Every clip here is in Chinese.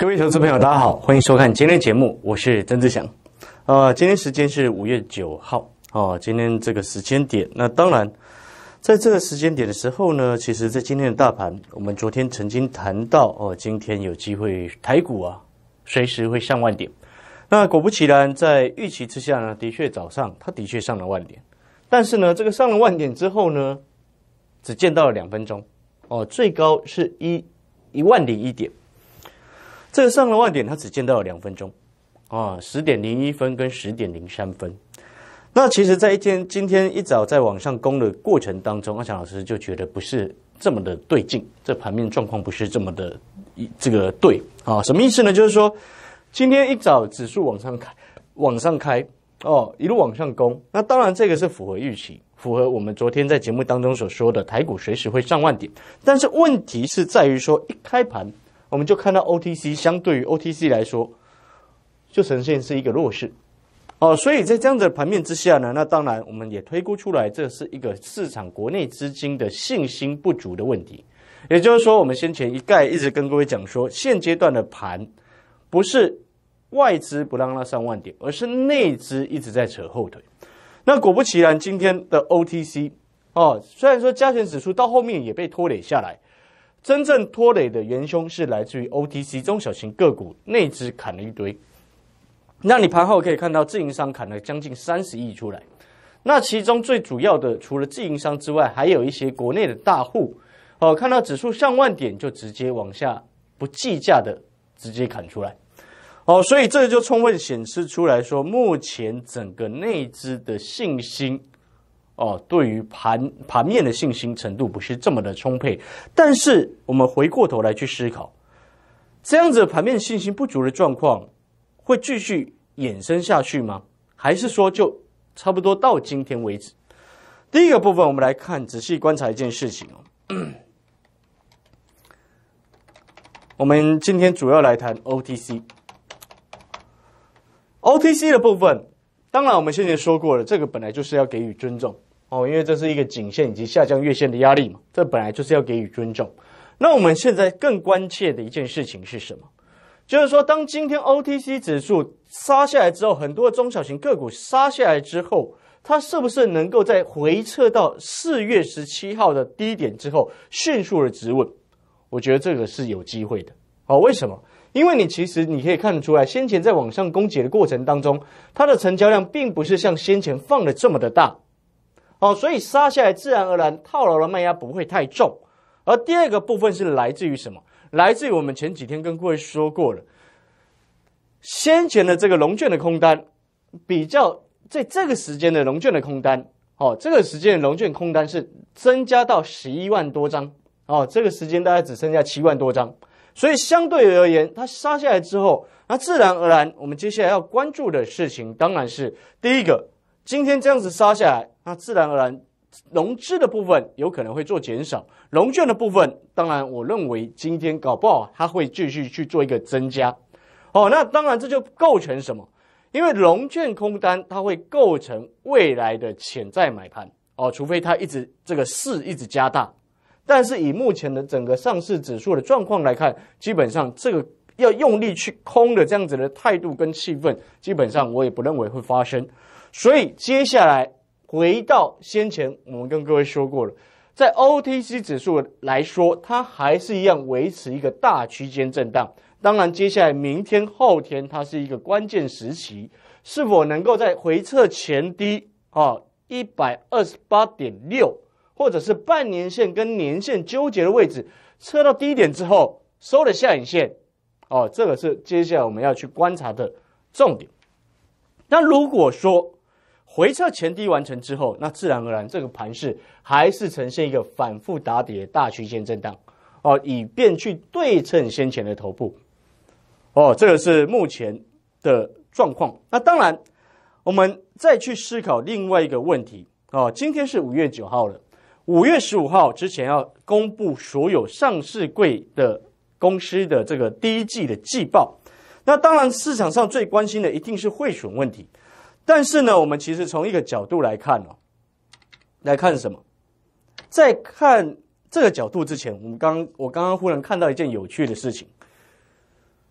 各位投资朋友，大家好，欢迎收看今天节目，我是曾志祥。啊，今天时间是五月九号，哦，今天这个时间点，那当然，在这个时间点的时候呢，其实，在今天的大盘，我们昨天曾经谈到，哦，今天有机会台股啊，随时会上万点。那果不其然，在预期之下呢，的确早上它的确上了万点，但是呢，这个上了万点之后呢，只见到了两分钟，哦，最高是一一万零一点。这上了万点，他只见到了两分钟，啊，十点零一分跟十点零三分。那其实，在一天今天一早在往上攻的过程当中，阿强老师就觉得不是这么的对劲，这盘面状况不是这么的这个对啊？什么意思呢？就是说，今天一早指数往上开，往上开哦，一路往上攻。那当然，这个是符合预期，符合我们昨天在节目当中所说的台股随时会上万点。但是问题是在于说，一开盘。我们就看到 OTC 相对于 OTC 来说，就呈现是一个弱势哦，所以在这样的盘面之下呢，那当然我们也推估出来，这是一个市场国内资金的信心不足的问题。也就是说，我们先前一概一直跟各位讲说，现阶段的盘不是外资不让它上万点，而是内资一直在扯后腿。那果不其然，今天的 OTC 哦，虽然说加权指数到后面也被拖累下来。真正拖累的元凶是来自于 OTC 中小型个股内资砍了一堆，那你盘后可以看到，自营商砍了将近三十亿出来，那其中最主要的除了自营商之外，还有一些国内的大户哦，看到指数上万点就直接往下不计价的直接砍出来，哦，所以这就充分显示出来说，目前整个内资的信心。哦，对于盘盘面的信心程度不是这么的充沛，但是我们回过头来去思考，这样子盘面信心不足的状况会继续衍生下去吗？还是说就差不多到今天为止？第一个部分，我们来看仔细观察一件事情哦。我们今天主要来谈 OTC，OTC 的部分，当然我们先前说过了，这个本来就是要给予尊重。哦，因为这是一个颈线以及下降月线的压力嘛，这本来就是要给予尊重。那我们现在更关切的一件事情是什么？就是说，当今天 OTC 指数杀下来之后，很多中小型个股杀下来之后，它是不是能够在回撤到四月十七号的低点之后迅速的止稳？我觉得这个是有机会的。哦，为什么？因为你其实你可以看得出来，先前在往上攻击的过程当中，它的成交量并不是像先前放的这么的大。哦，所以杀下来，自然而然套牢的卖压不会太重，而第二个部分是来自于什么？来自于我们前几天跟各位说过的，先前的这个龙卷的空单，比较在这个时间的龙卷的空单，哦，这个时间龙卷空单是增加到十一万多张，哦，这个时间大概只剩下七万多张，所以相对而言，它杀下来之后，那自然而然，我们接下来要关注的事情，当然是第一个。今天这样子杀下来，那自然而然，融资的部分有可能会做减少，融券的部分，当然我认为今天搞不好它会继续去做一个增加，哦，那当然这就构成什么？因为融券空单它会构成未来的潜在买盘哦，除非它一直这个势一直加大，但是以目前的整个上市指数的状况来看，基本上这个要用力去空的这样子的态度跟气氛，基本上我也不认为会发生。所以接下来回到先前我们跟各位说过了，在 O T C 指数来说，它还是一样维持一个大区间震荡。当然，接下来明天后天它是一个关键时期，是否能够在回撤前低啊一百二十八点六，或者是半年线跟年线纠结的位置测到低点之后收了下影线，哦，这个是接下来我们要去观察的重点。那如果说，回撤前低完成之后，那自然而然这个盘势还是呈现一个反复打底的大区间震荡，哦，以便去对称先前的头部，哦，这个是目前的状况。那当然，我们再去思考另外一个问题，哦，今天是五月九号了，五月十五号之前要公布所有上市柜的公司的这个第一季的季报，那当然市场上最关心的一定是汇损问题。但是呢，我们其实从一个角度来看哦，来看什么？在看这个角度之前，我们刚我刚刚忽然看到一件有趣的事情。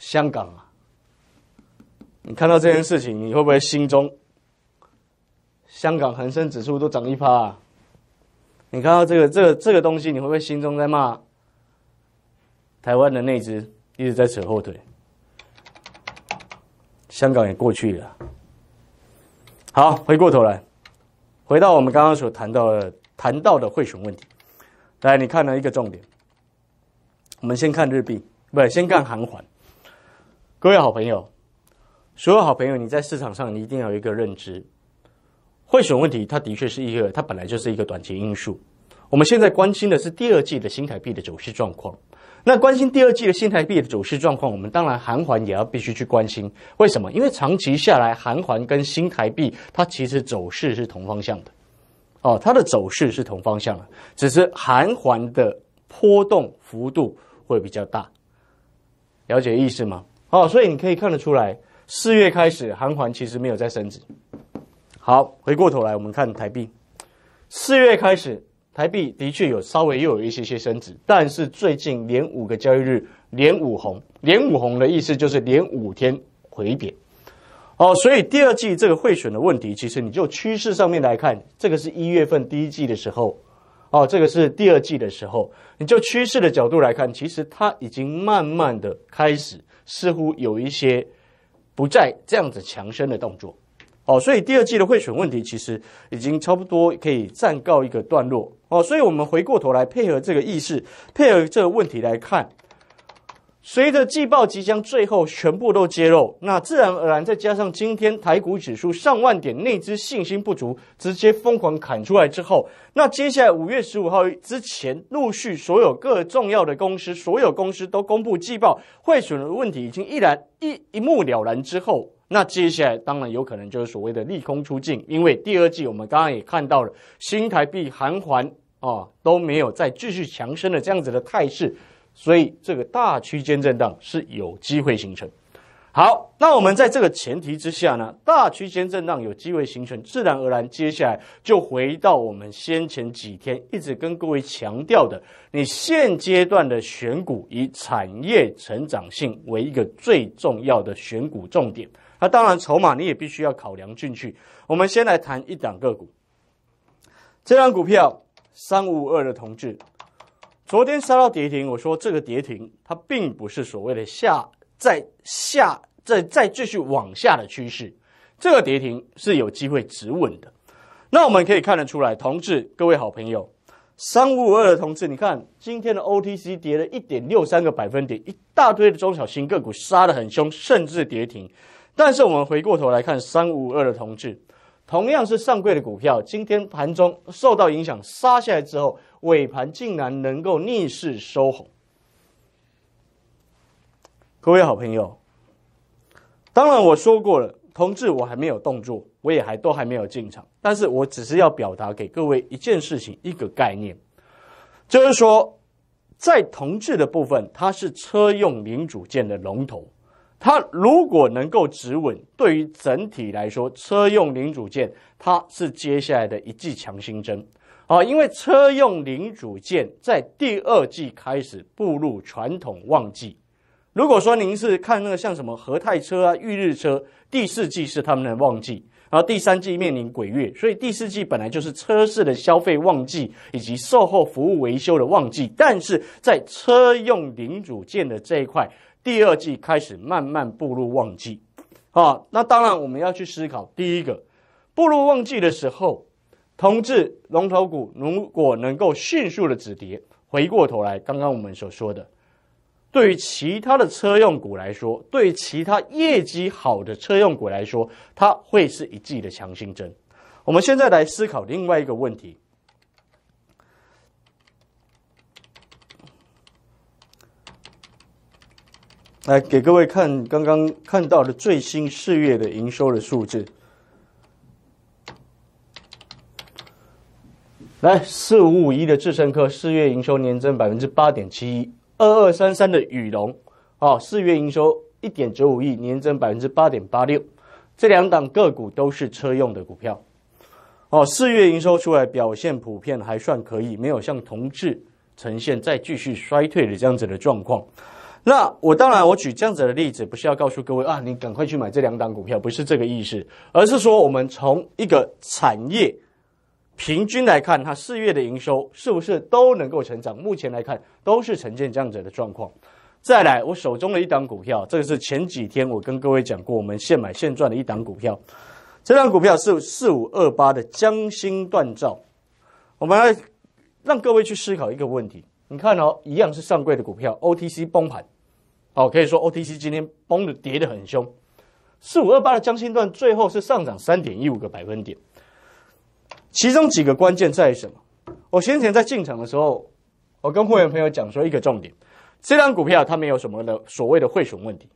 香港啊，你看到这件事情，你会不会心中香港恒生指数都涨一趴啊？你看到这个、这、这个东西，你会不会心中在骂台湾的那支一直在扯后腿？香港也过去了。好，回过头来，回到我们刚刚所谈到、的谈到的汇损问题。来，你看到一个重点，我们先看日币，不先看韩环。各位好朋友，所有好朋友，你在市场上你一定要有一个认知，汇损问题它的确是一个，它本来就是一个短期因素。我们现在关心的是第二季的新台币的走势状况。那关心第二季的新台币的走势状况，我们当然韩环也要必须去关心。为什么？因为长期下来，韩环跟新台币它其实走势是同方向的。哦，它的走势是同方向的，只是韩环的波动幅度会比较大。了解意思吗？哦，所以你可以看得出来，四月开始韩环其实没有在升值。好，回过头来我们看台币，四月开始。台币的确有稍微又有一些些升值，但是最近连五个交易日连五红，连五红的意思就是连五天回贬。哦，所以第二季这个汇选的问题，其实你就趋势上面来看，这个是一月份第一季的时候，哦，这个是第二季的时候，你就趋势的角度来看，其实它已经慢慢的开始，似乎有一些不再这样子强升的动作。哦，所以第二季的汇损问题其实已经差不多可以暂告一个段落。哦，所以我们回过头来配合这个意识，配合这个问题来看，随着季报即将最后全部都揭露，那自然而然再加上今天台股指数上万点，内资信心不足，直接疯狂砍出来之后，那接下来五月十五号之前陆续所有各重要的公司，所有公司都公布季报汇损的问题，已经一然一一目了然之后。那接下来当然有可能就是所谓的利空出尽，因为第二季我们刚刚也看到了新台币韩环啊都没有再继续强升的这样子的态势，所以这个大区间震荡是有机会形成。好，那我们在这个前提之下呢，大区间震荡有机会形成，自然而然接下来就回到我们先前几天一直跟各位强调的，你现阶段的选股以产业成长性为一个最重要的选股重点。那当然，筹码你也必须要考量进去。我们先来谈一档个股，这档股票三五五二的同志，昨天杀到跌停。我说这个跌停，它并不是所谓的下再下再再继续往下的趋势，这个跌停是有机会止稳的。那我们可以看得出来，同志各位好朋友，三五五二的同志，你看今天的 OTC 跌了一点六三个百分点，一大堆的中小型个股杀得很凶，甚至跌停。但是我们回过头来看三五二的同志，同样是上柜的股票，今天盘中受到影响杀下来之后，尾盘竟然能够逆势收红。各位好朋友，当然我说过了，同志我还没有动作，我也还都还没有进场，但是我只是要表达给各位一件事情，一个概念，就是说，在同志的部分，它是车用民主件的龙头。它如果能够止稳，对于整体来说，车用零组件它是接下来的一季强心针啊，因为车用零组件在第二季开始步入传统旺季。如果说您是看那个像什么和泰车啊、裕日车，第四季是他们的旺季，然后第三季面临鬼月，所以第四季本来就是车市的消费旺季以及售后服务维修的旺季，但是在车用零组件的这一块。第二季开始慢慢步入旺季，啊，那当然我们要去思考。第一个，步入旺季的时候，同质龙头股如果能够迅速的止跌，回过头来，刚刚我们所说的，对于其他的车用股来说，对于其他业绩好的车用股来说，它会是一季的强心针。我们现在来思考另外一个问题。来给各位看刚刚看到的最新四月的营收的数字。来，四五五一的智胜科四月营收年增百分之八点七一，二二三三的宇龙啊，四月营收一点九五亿，年增百分之八点八六。这两档个股都是车用的股票，哦，四月营收出来表现普遍还算可以，没有像同质呈现再继续衰退的这样子的状况。那我当然，我举这样子的例子，不是要告诉各位啊，你赶快去买这两档股票，不是这个意思，而是说我们从一个产业平均来看，它四月的营收是不是都能够成长？目前来看，都是呈现这样子的状况。再来，我手中的一档股票，这个是前几天我跟各位讲过，我们现买现赚的一档股票，这档股票是四五二八的江心锻造。我们来让各位去思考一个问题。你看哦，一样是上柜的股票，OTC 崩盘，哦，可以说 OTC 今天崩的跌的很凶，四五二八的江心段最后是上涨三点一五个百分点，其中几个关键在于什么？我先前在进场的时候，我跟会员朋友讲说一个重点，这张股票它没有什么的所谓的汇损问题。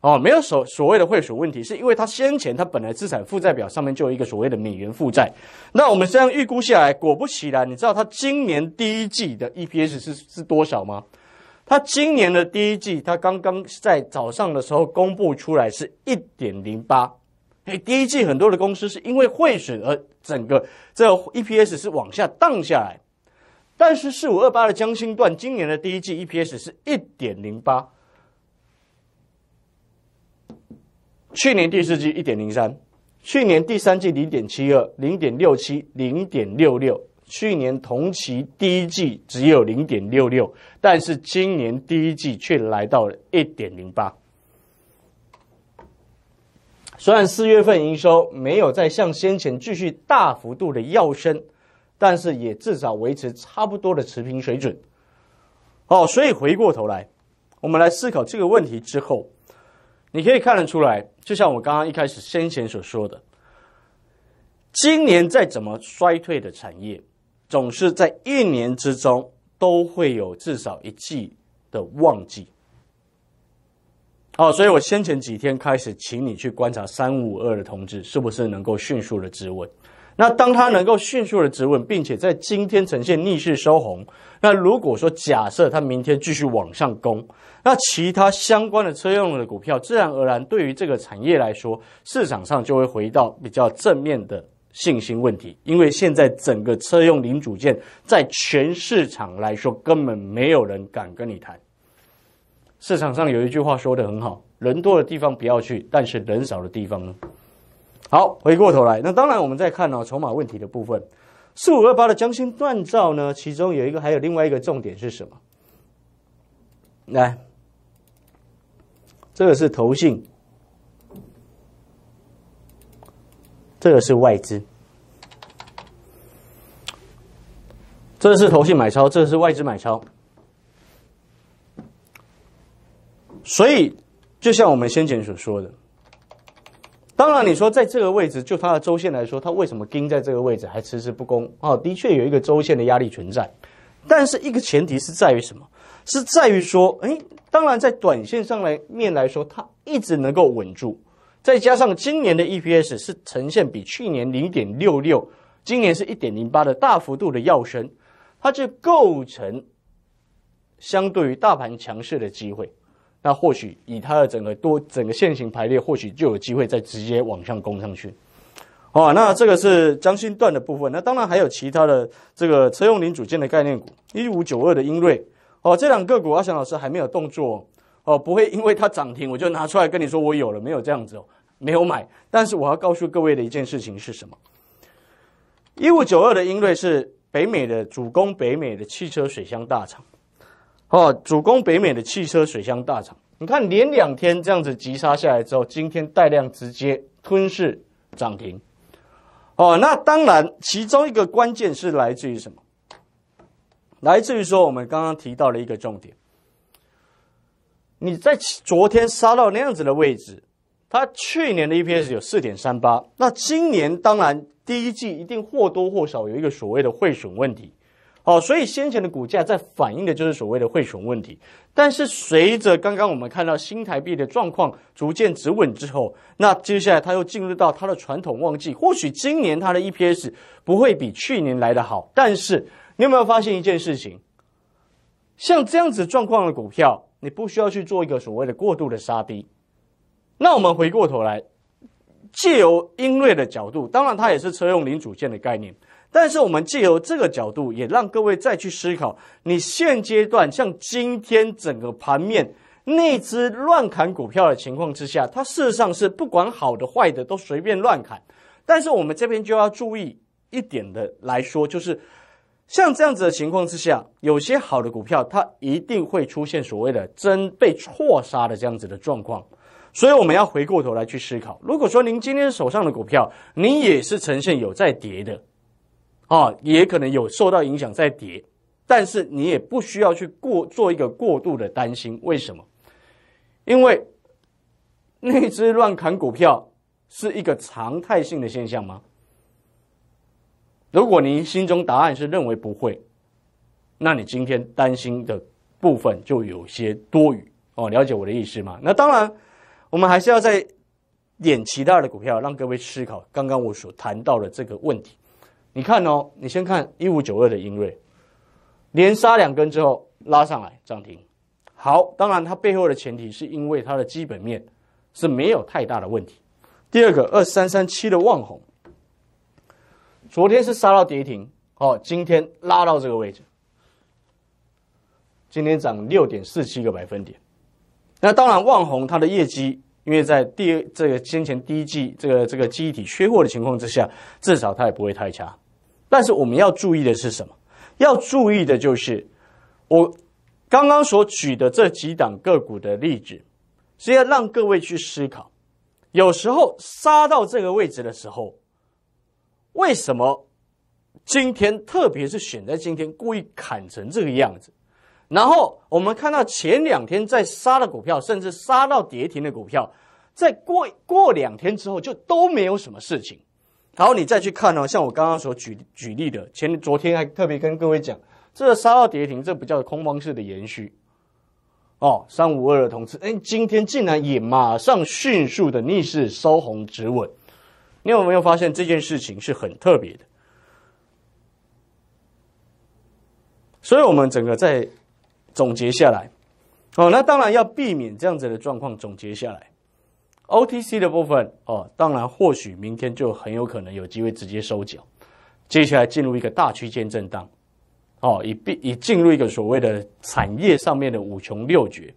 哦，没有所所谓的汇损问题，是因为它先前它本来资产负债表上面就有一个所谓的美元负债。那我们这样预估下来，果不其然，你知道它今年第一季的 EPS 是是多少吗？它今年的第一季，它刚刚在早上的时候公布出来是一点零八。哎，第一季很多的公司是因为汇损而整个这 EPS 是往下荡下来，但是四五二八的江新段今年的第一季 EPS 是一点零八。去年第四季一点零三，去年第三季零点七二、零点六七、零点六六，去年同期第一季只有零点六六，但是今年第一季却来到了一点零八。虽然四月份营收没有再像先前继续大幅度的跃升，但是也至少维持差不多的持平水准。好，所以回过头来，我们来思考这个问题之后。你可以看得出来，就像我刚刚一开始先前所说的，今年再怎么衰退的产业，总是在一年之中都会有至少一季的旺季。哦，所以我先前几天开始，请你去观察三五二的同志是不是能够迅速的止稳。那当它能够迅速的止稳，并且在今天呈现逆势收红，那如果说假设它明天继续往上攻，那其他相关的车用的股票，自然而然对于这个产业来说，市场上就会回到比较正面的信心问题。因为现在整个车用零组件在全市场来说，根本没有人敢跟你谈。市场上有一句话说的很好：，人多的地方不要去，但是人少的地方呢？好，回过头来，那当然我们再看哦，筹码问题的部分，四五二八的江心锻造呢，其中有一个，还有另外一个重点是什么？来，这个是投信，这个是外资，这是投信买超，这是外资买超，所以就像我们先前所说的。当然，你说在这个位置，就它的周线来说，它为什么盯在这个位置还迟迟不攻啊？的确有一个周线的压力存在，但是一个前提是在于什么？是在于说，哎，当然在短线上来面来说，它一直能够稳住，再加上今年的 EPS 是呈现比去年零点六六，今年是一点零八的大幅度的跃升，它就构成相对于大盘强势的机会。那或许以它的整个多整个线型排列，或许就有机会再直接往上攻上去。好，那这个是江心段的部分。那当然还有其他的这个车用零组件的概念股，一五九二的英锐。哦，这两个股阿翔老师还没有动作。哦，不会因为它涨停我就拿出来跟你说我有了没有这样子哦，没有买。但是我要告诉各位的一件事情是什么？一五九二的英锐是北美的主攻北美的汽车水箱大厂。哦，主攻北美的汽车水箱大厂，你看连两天这样子急杀下来之后，今天带量直接吞噬涨停。哦，那当然，其中一个关键是来自于什么？来自于说我们刚刚提到了一个重点，你在昨天杀到那样子的位置，它去年的 EPS 有四点三八，那今年当然第一季一定或多或少有一个所谓的汇损问题。哦，所以先前的股价在反映的就是所谓的汇熊问题，但是随着刚刚我们看到新台币的状况逐渐止稳之后，那接下来它又进入到它的传统旺季，或许今年它的 EPS 不会比去年来得好，但是你有没有发现一件事情？像这样子状况的股票，你不需要去做一个所谓的过度的杀跌。那我们回过头来，借由英瑞的角度，当然它也是车用零组件的概念。但是我们借由这个角度，也让各位再去思考：你现阶段像今天整个盘面那只乱砍股票的情况之下，它事实上是不管好的坏的都随便乱砍。但是我们这边就要注意一点的来说，就是像这样子的情况之下，有些好的股票它一定会出现所谓的真被错杀的这样子的状况。所以我们要回过头来去思考：如果说您今天手上的股票，你也是呈现有在跌的。啊，也可能有受到影响在跌，但是你也不需要去过做一个过度的担心。为什么？因为那只乱砍股票是一个常态性的现象吗？如果您心中答案是认为不会，那你今天担心的部分就有些多余。哦，了解我的意思吗？那当然，我们还是要再点其他的股票，让各位思考刚刚我所谈到的这个问题。你看哦，你先看一五九二的英锐，连杀两根之后拉上来涨停。好，当然它背后的前提是因为它的基本面是没有太大的问题。第二个二三三七的旺红，昨天是杀到跌停哦，今天拉到这个位置，今天涨六点四七个百分点。那当然，旺红它的业绩，因为在第这个先前第一季这个这个忆体缺货的情况之下，至少它也不会太差。但是我们要注意的是什么？要注意的就是我刚刚所举的这几档个股的例子，是要让各位去思考。有时候杀到这个位置的时候，为什么今天特别是选在今天故意砍成这个样子？然后我们看到前两天在杀的股票，甚至杀到跌停的股票，在过过两天之后就都没有什么事情。然后你再去看呢，像我刚刚所举举例的，前昨天还特别跟各位讲，这杀二跌停，这不叫空方式的延续，哦，三五二的同志，哎，今天竟然也马上迅速的逆势收红止稳，你有没有发现这件事情是很特别的？所以我们整个在总结下来，哦，那当然要避免这样子的状况，总结下来。OTC 的部分哦，当然或许明天就很有可能有机会直接收缴，接下来进入一个大区间震荡，哦，以进以进入一个所谓的产业上面的五穷六绝，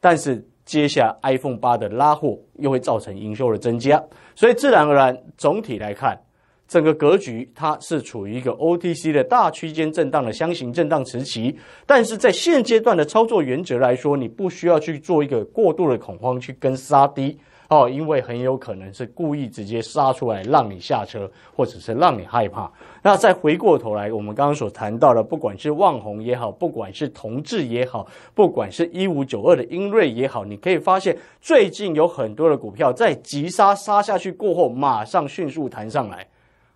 但是接下 iPhone 八的拉货又会造成营收的增加，所以自然而然，总体来看，整个格局它是处于一个 OTC 的大区间震荡的箱型震荡时期，但是在现阶段的操作原则来说，你不需要去做一个过度的恐慌去跟杀低。哦，因为很有可能是故意直接杀出来让你下车，或者是让你害怕。那再回过头来，我们刚刚所谈到的，不管是望红也好，不管是同志也好，不管是一五九二的英瑞也好，你可以发现最近有很多的股票在急杀杀下去过后，马上迅速弹上来。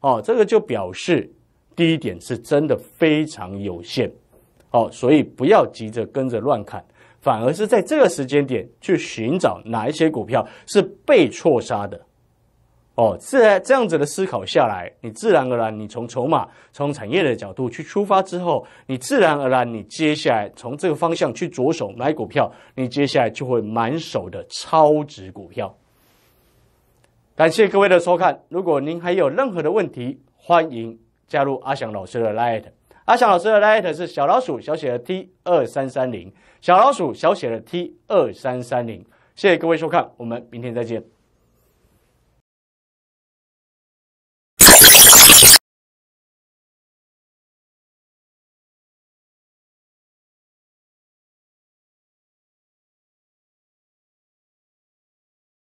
哦，这个就表示低点是真的非常有限。哦，所以不要急着跟着乱砍。反而是在这个时间点去寻找哪一些股票是被错杀的哦。然这样子的思考下来，你自然而然，你从筹码、从产业的角度去出发之后，你自然而然，你接下来从这个方向去着手买股票，你接下来就会满手的超值股票。感谢各位的收看。如果您还有任何的问题，欢迎加入阿翔老师的 Light。阿翔老师的 Light 是小老鼠，小写的 T 二三三零。小老鼠，小写的 T 二三三零，谢谢各位收看，我们明天再见。